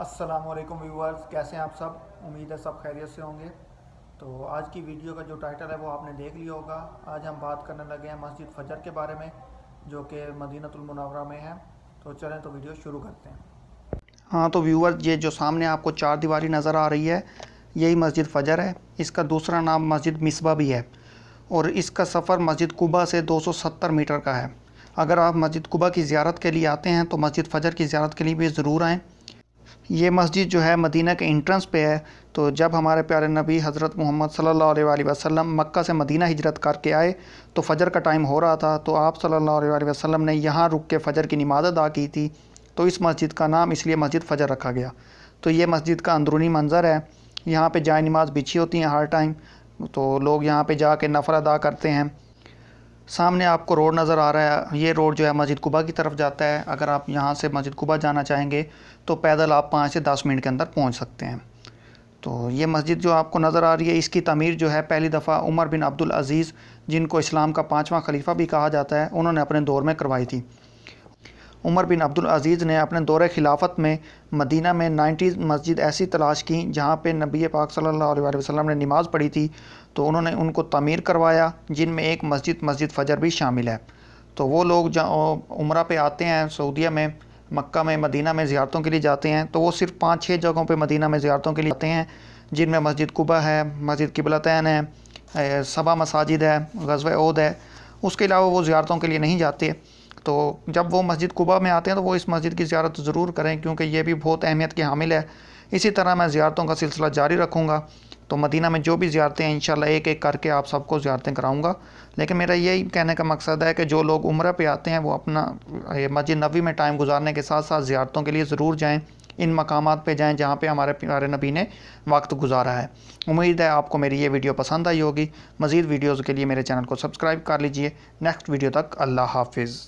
Aslam viewers कैसे हैं आप सब उम्मीद है सब खैरियत से होंगे तो आज की वीडियो का जो टाइटल है वो आपने देख लिया होगा आज हम बात करने लगे हैं मस्जिद फजर के बारे में जो कि मदीनतुलमनवरा में है तो चलें तो वीडियो शुरू करते हैं हाँ तो व्यूवर ये जो सामने आपको चार दीवारी नज़र आ रही है यही मस्जिद फजर है इसका दूसरा नाम मस्जिद मिसबा भी है और इसका सफ़र मस्जिद कुबा से 270 मीटर का है अगर आप मस्जिद कुबा की ज्यारत के लिए आते हैं तो मस्जिद फजर की ज्यारत के लिए भी ज़रूर आएँ ये मस्जिद जो है मदीना के इंट्रेंस पे है तो जब हमारे प्यारे नबी हज़रत मोहम्मद सल्लल्लाहु अलैहि वसल्लम मक्का से मदीना हिजरत करके आए तो फ़जर का टाइम हो रहा था तो आप सल्लल्लाहु अलैहि वसल्लम ने यहाँ रुक के फ़जर की नमाज़ अदा की थी तो इस मस्जिद का नाम इसलिए मस्जिद फ़जर रखा गया तो ये मस्जिद का अंदरूनी मंज़र है यहाँ पर जाए नमाज बिछी होती हैं हर टाइम तो लोग यहाँ पर जा के नफर अदा करते हैं सामने आपको रोड नज़र आ रहा है ये रोड जो है मस्जिद कुबा की तरफ जाता है अगर आप यहाँ से मस्जिद कुबा जाना चाहेंगे तो पैदल आप पाँच से दस मिनट के अंदर पहुँच सकते हैं तो ये मस्जिद जो आपको नज़र आ रही है इसकी तमीर जो है पहली दफ़ा उमर बिन अब्दुल अज़ीज़ जिनको इस्लाम का पाँचवा खलीफा भी कहा जाता है उन्होंने अपने दौर में करवाई थी उमर बिन अब्दुल अज़ीज़ ने अपने दौरे खिलाफत में मदीना में नाइन्टी मस्जिद ऐसी तलाश की जहाँ पर नबी पाक सल्लल्लाहु अलैहि वसल्लम ने नमाज़ पढ़ी थी तो उन्होंने उनको तमीर करवाया जिनमें एक मस्जिद मस्जिद फ़जर भी शामिल है तो वो लोग जहाँ उम्र पर आते हैं सऊदिया में मक्का में मदीना में ज़्यारतों के लिए जाते हैं तो वो सिर्फ पाँच छः जगहों पर मदीना में ज़्यारतों के लिए आते हैं जिनमें मस्जिद कुबा है मस्जिद किबलतैन है सबा मसाजिद है गजब ओद है उसके अलावा वो ज़्यारतों के लिए नहीं जाते तो जब वो मस्जिद कुबा में आते हैं तो वो इस मस्जिद की ज्यारत ज़रूर करें क्योंकि ये भी बहुत अहमियत की हामिल है इसी तरह मैं ज़्यारतों का सिलसिला जारी रखूँगा तो मदीना में जो भी ज़्यारतें हैं इन एक एक करके आप सबको ज़्यारतें कराऊँगा लेकिन मेरा यही कहने का मकसद है कि जो लोग उम्र पे आते हैं वो अपना मस्जिद नबी में टाइम गुजारने के साथ साथ ज़्यारतों के लिए ज़रूर जाएँ इन मकाम पे जाएँ जहाँ पे हमारे प्यारे नबी ने वक्त गुजारा है उम्मीद है आपको मेरी ये वीडियो पसंद आई होगी मज़ीद वीडियोज़ के लिए मेरे चैनल को सब्सक्राइब कर लीजिए नेक्स्ट वीडियो तक अल्लाह हाफिज़